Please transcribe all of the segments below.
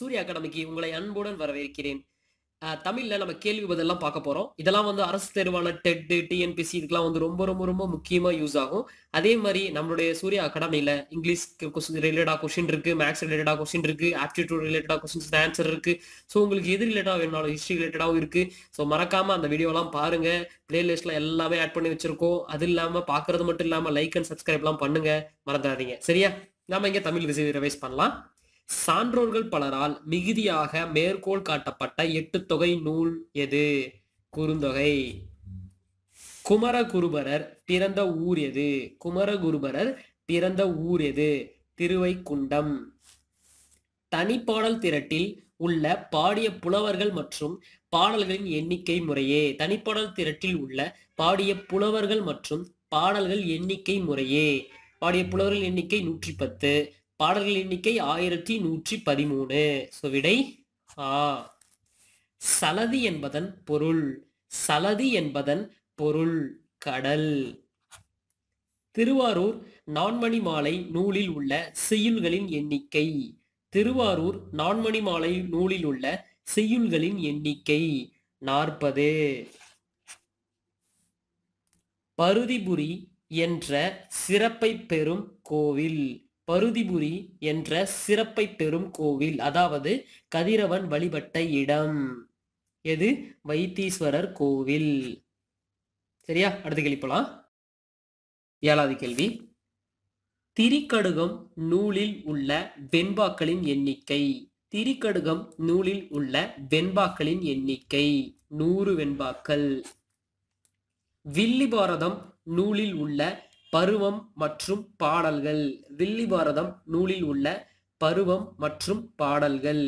சூர்யா அகாடமிக்கு உங்களை அன்புடன் வரவேற்கிறேன் தமிழ்ல நம்ம கேள்வி பதிலாம் பார்க்க போறோம் இதெல்லாம் வந்து அரசு தேர்வான டெட் டிஎன்பிசி இதுக்கெல்லாம் வந்து ரொம்ப ரொம்ப ரொம்ப முக்கியமா யூஸ் ஆகும் அதே மாதிரி நம்மளுடைய சூர்யா அகாடமியில இங்கிலீஷ் ரிலேட்டடா கொஸ்டின் இருக்கு மேக்ஸ் ரிலேட்டடா கொஸ்டின் இருக்கு ஆப்டிடியூட் ரிலேட்டடா கொஸ்டின்ஸ் ஆன்சர் இருக்கு ஸோ உங்களுக்கு எது ரிலேட்டடா வேணாலும் ஹிஸ்ட்ரி ரிலேட்டடாகவும் இருக்கு ஸோ மறக்காம அந்த வீடியோலாம் பாருங்க பிளேலிஸ்ட்ல எல்லாமே ஆட் பண்ணி வச்சிருக்கோம் அது இல்லாம பாக்குறது மட்டும் இல்லாம லைக் அண்ட் எல்லாம் பண்ணுங்க மறந்துடாதீங்க சரியா நாம இங்க தமிழ் விசை ரிவைஸ் பண்ணலாம் சான்றோர்கள் பலரால் மிகுதியாக மேற்கோள் காட்டப்பட்ட எட்டு தொகை நூல் எது குறுந்தொகை குமரகுருபரர் பிறந்த ஊர் எது குமரகுருபரர் பிறந்த ஊர் எது திருவைக்குண்டம் தனிப்பாடல் திரட்டில் உள்ள பாடிய புலவர்கள் மற்றும் பாடல்களின் எண்ணிக்கை முறையே தனிப்பாடல் திரட்டில் உள்ள பாடிய புலவர்கள் மற்றும் பாடல்கள் எண்ணிக்கை முறையே பாடிய புலவர்கள் எண்ணிக்கை நூற்றி பத்து பாடல்கள் எண்ணிக்கை ஆயிரத்தி நூற்றி பதிமூணு ஸோ விடை ஆ சலதி என்பதன் பொருள் சலதி என்பதன் பொருள் கடல் திருவாரூர் நான்மணி மாலை நூலில் உள்ள செய்யுள்களின் எண்ணிக்கை திருவாரூர் நான்மணி மாலை நூலில் உள்ள செய்யுள்களின் எண்ணிக்கை நாற்பது பருதிபுரி என்ற சிறப்பை பெறும் கோவில் பருதிபுரி என்ற சிறப்பை பெறும் கோவில் அதாவது கதிரவன் வழிபட்ட இடம் எது வைத்தீஸ்வரர் கோவில் சரியா அடுத்த கேள்வி போலாம் ஏழாவது கேள்வி திரிக்கடுகம் நூலில் உள்ள வெண்பாக்களின் எண்ணிக்கை திரிக்கடுகம் நூலில் உள்ள வெண்பாக்களின் எண்ணிக்கை நூறு வெண்பாக்கள் வில்லி பாரதம் நூலில் உள்ள பருவம் மற்றும் பாடல்கள் தில்லி பாரதம் நூலில் உள்ள பருவம் மற்றும் பாடல்கள்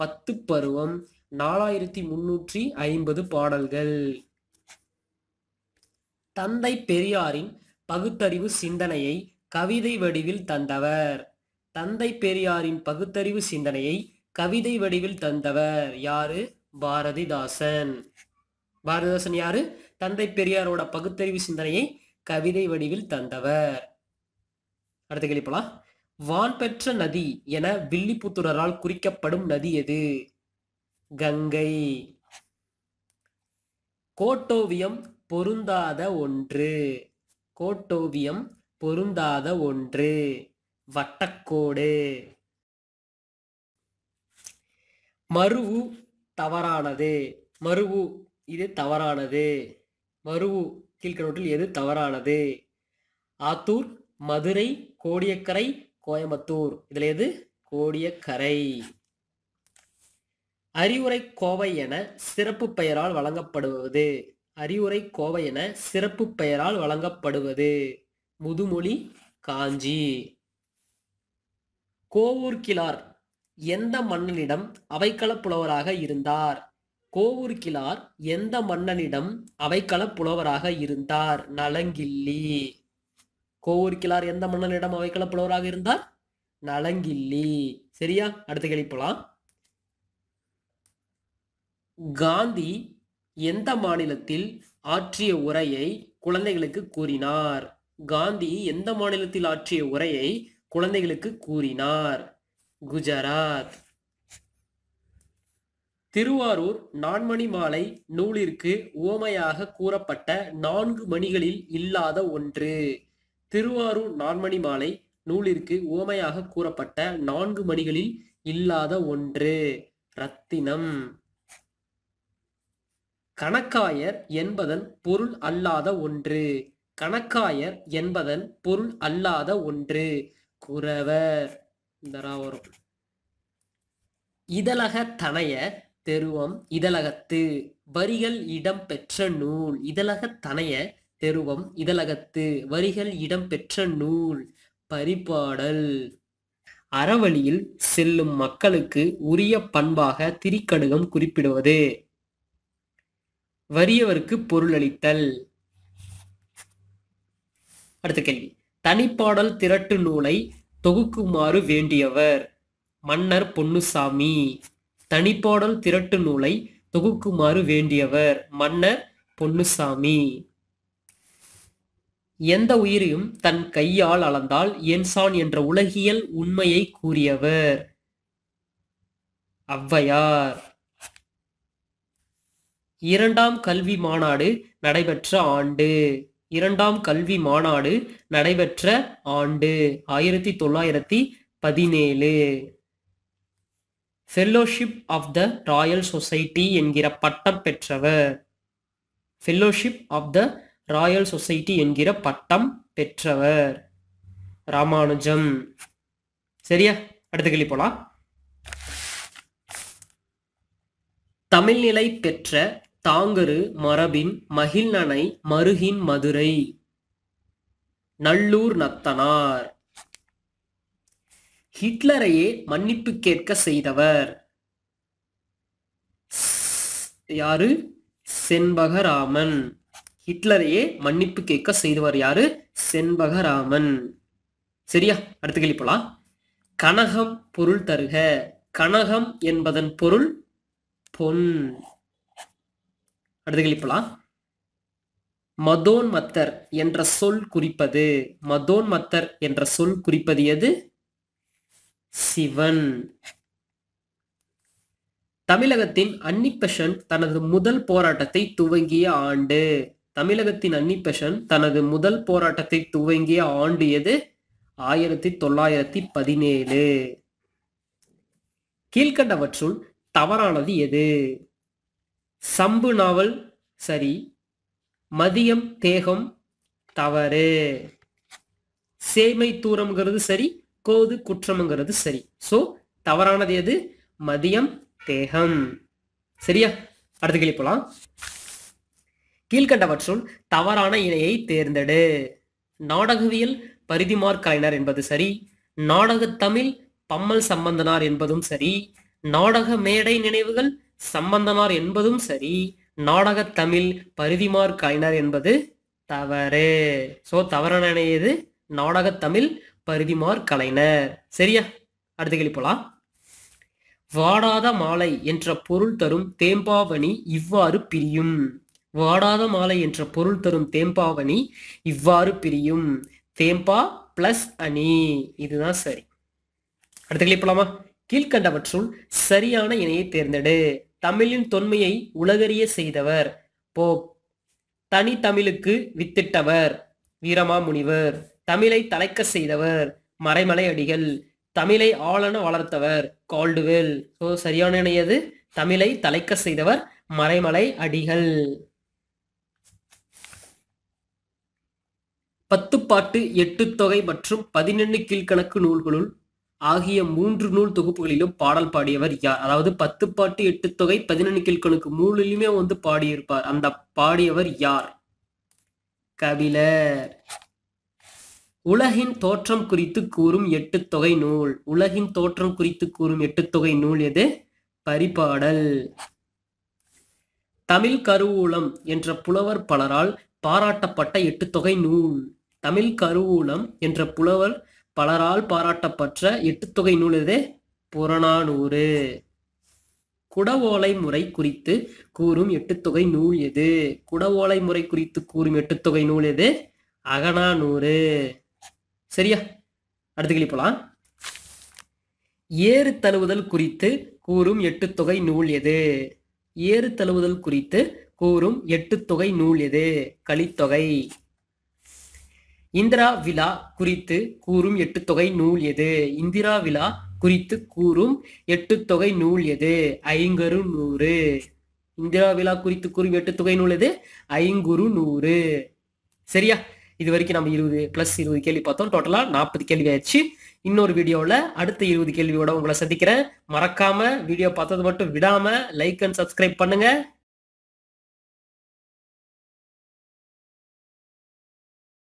பத்து பருவம் நாலாயிரத்தி முன்னூற்றி ஐம்பது பாடல்கள் தந்தை பெரியாரின் பகுத்தறிவு சிந்தனையை கவிதை வடிவில் தந்தவர் தந்தை பெரியாரின் பகுத்தறிவு சிந்தனையை கவிதை வடிவில் தந்தவர் யாரு பாரதிதாசன் பாரதிதாசன் யாரு தந்தை பெரியாரோட பகுத்தறிவு சிந்தனையை கவிதை வடிவில் தந்தவர் அடுத்த கேள்வி போலாம் வான் பெற்ற நதி என வில்லிபுத்துரரால் குறிக்கப்படும் நதி எது கங்கை கோட்டோவியம் பொருந்தாத ஒன்று கோட்டோவியம் பொருந்தாத ஒன்று வட்டக்கோடு மருவு தவறானது மருவு இது தவறானது மருவு கீழ்கணவற்றில் எது தவறானது ஆத்தூர் மதுரை கோடியக்கரை கோயம்புத்தூர் இதில் எது கோடியக்கரை அறிவுரை கோவை என சிறப்பு பெயரால் வழங்கப்படுவது அறிவுரை கோவை என சிறப்பு பெயரால் வழங்கப்படுவது முதுமொழி காஞ்சி கோவூர் கிளார் எந்த மன்னனிடம் அவைக்கள புலவராக இருந்தார் கோவூர் எந்த மன்னனிடம் அவைக்களப் புலவராக இருந்தார் நலங்கில்லி கோவூர் எந்த மன்னனிடம் அவைக்கள புலவராக இருந்தார் நலங்கில்லி சரியா அடுத்த கேள்வி போலாம் காந்தி எந்த மாநிலத்தில் ஆற்றிய உரையை குழந்தைகளுக்கு கூறினார் காந்தி எந்த மாநிலத்தில் ஆற்றிய உரையை குழந்தைகளுக்கு கூறினார் குஜராத் திருவாரூர் நான்மணி மாலை நூலிற்கு உவமையாக கூறப்பட்ட நான்கு மணிகளில் இல்லாத ஒன்று திருவாரூர் நான்மணி மாலை நூலிற்கு உவமையாக கூறப்பட்ட நான்கு மணிகளில் இல்லாத ஒன்று ரத்தினம் கணக்காயர் என்பதன் பொருள் அல்லாத ஒன்று கணக்காயர் என்பதன் பொருள் அல்லாத ஒன்று குறவர் இந்த வரும் இதழக தனைய தெருவம் இதழகத்து வரிகள் இடம் பெற்ற நூல் இதழகத் தனைய தெருவம் இதழகத்து வரிகள் இடம் பெற்ற நூல் பரிபாடல் அறவழியில் செல்லும் மக்களுக்கு உரிய பண்பாக திரிக்கடுகம் குறிப்பிடுவது வறியவருக்கு பொருளளித்தல் அடுத்த கேள்வி தனிப்பாடல் திரட்டு நூலை தொகுக்குமாறு வேண்டியவர் மன்னர் பொன்னுசாமி தனிப்பாடல் திரட்டு நூலை தொகுக்குமாறு வேண்டியவர் மன்னர் பொன்னுசாமி எந்த உயிரையும் தன் கையால் அளந்தால் என்சான் என்ற உலகியல் உண்மையை கூறியவர் அவ்வையார் இரண்டாம் கல்வி மாநாடு நடைபெற்ற ஆண்டு இரண்டாம் கல்வி மாநாடு நடைபெற்ற ஆண்டு ஆயிரத்தி தொள்ளாயிரத்தி பதினேழு fellowship of the royal society என்கிற பட்டம் பெற்றவர் fellowship of the royal society என்கிற பட்டம் பெற்றவர் ராமானுஜம் சரியா அடுத்த கேள்வி போலாம் தமிழ்நிலை பெற்ற தாங்கரு மரபின் மகிழ்நனை மருகின் மதுரை நல்லூர் நத்தனார் ஹிட்லரையே மன்னிப்பு கேட்க செய்தவர் யாரு செண்பகராமன் ஹிட்லரையே மன்னிப்பு கேட்க செய்தவர் யாரு செண்பகராமன் சரியா அடுத்த கேள்வி போலாம் கனகம் பொருள் தருக கனகம் என்பதன் பொருள் பொன் அடுத்த கேள்வி போலாம் மதோன்மத்தர் என்ற சொல் குறிப்பது மதோன்மத்தர் என்ற சொல் குறிப்பது எது சிவன் தமிழகத்தின் அன்னிபெஷன் தனது முதல் போராட்டத்தை துவங்கிய ஆண்டு தமிழகத்தின் அன்னிபெஷன் தனது முதல் போராட்டத்தை துவங்கிய ஆண்டு எது ஆயிரத்தி தொள்ளாயிரத்தி பதினேழு கீழ்கண்டவற்றுள் தவறானது எது சம்பு நாவல் சரி மதியம் தேகம் தவறு சேமை தூரம்ங்கிறது சரி கோது குற்றம்ங்கிறது சரி ஸோ தவறானது எது மதியம் தேகம் சரியா அடுத்த கேள்வி போலாம் கீழ்கண்டவற்றுள் தவறான இணையை தேர்ந்தெடு நாடகவியல் பரிதிமார் கலைஞர் என்பது சரி நாடக தமிழ் பம்மல் சம்பந்தனார் என்பதும் சரி நாடக மேடை நினைவுகள் சம்பந்தனார் என்பதும் சரி நாடக தமிழ் பரிதிமார் கலைஞர் என்பது தவறு சோ தவறான இணையது நாடக தமிழ் பருதிமார் கலைஞர் சரியா அடுத்த கேள்வி போலாம் வாடாத மாலை என்ற பொருள் தரும் தேம்பாவணி இவ்வாறு பிரியும் வாடாத மாலை என்ற பொருள் தரும் தேம்பாவணி இவ்வாறு பிரியும் தேம்பா பிளஸ் அணி இதுதான் சரி அடுத்த கேள்வி போலாமா கீழ்கண்டவற்றுள் சரியான இணையை தேர்ந்தெடு தமிழின் தொன்மையை உலகறிய செய்தவர் போப் தனி தமிழுக்கு வித்திட்டவர் வீரமா முனிவர் தமிழை தலைக்க செய்தவர் மறைமலை அடிகள் தமிழை ஆளன வளர்த்தவர் கால்டுவெல் ஸோ சரியான இணையது தமிழை தலைக்க செய்தவர் மறைமலை அடிகள் பத்து பாட்டு எட்டு தொகை மற்றும் பதினெண்டு கீழ்கணக்கு நூல்களுள் ஆகிய மூன்று நூல் தொகுப்புகளிலும் பாடல் பாடியவர் யார் அதாவது பத்து பாட்டு எட்டு தொகை பதினெண்டு கீழ்கணக்கு நூலிலுமே வந்து பாடியிருப்பார் அந்த பாடியவர் யார் கபிலர் உலகின் தோற்றம் குறித்து கூறும் எட்டு தொகை நூல் உலகின் தோற்றம் குறித்து கூறும் எட்டு தொகை நூல் எது பரிபாடல் தமிழ் கருவூலம் என்ற புலவர் பலரால் பாராட்டப்பட்ட எட்டு தொகை நூல் தமிழ் கருவூலம் என்ற புலவர் பலரால் பாராட்டப்பட்ட எட்டு தொகை நூல் எது புறநானூறு குடவோலை முறை குறித்து கூறும் எட்டுத்தொகை நூல் எது குடவோலை முறை குறித்து கூறும் எட்டுத்தொகை நூல் எது அகனா நூறு சரியா அடுத்து கிளி போலாம் ஏறு தழுவுதல் குறித்து கூறும் எட்டு தொகை நூல் எது ஏறு தழுவுதல் குறித்து கூறும் எட்டு தொகை நூல் எது கலித்தொகை இந்திரா விழா குறித்து கூறும் எட்டு தொகை நூல் எது இந்திரா விழா குறித்து கூறும் எட்டு தொகை நூல் எது ஐங்கரு நூறு இந்திரா விழா குறித்து கூறும் எட்டு தொகை நூல் எது ஐங்குறு நூறு சரியா இது வரைக்கும் நம்ம இருபது பிளஸ் இருபது கேள்வி பார்த்தோம் டோட்டலாக நாற்பது கேள்வி ஆயிடுச்சு இன்னொரு வீடியோவில் அடுத்த இருபது கேள்வியோட உங்களை சந்திக்கிறேன் மறக்காம வீடியோ பார்த்தது மட்டும் விடாம லைக் அண்ட் சப்ஸ்கிரைப் பண்ணுங்க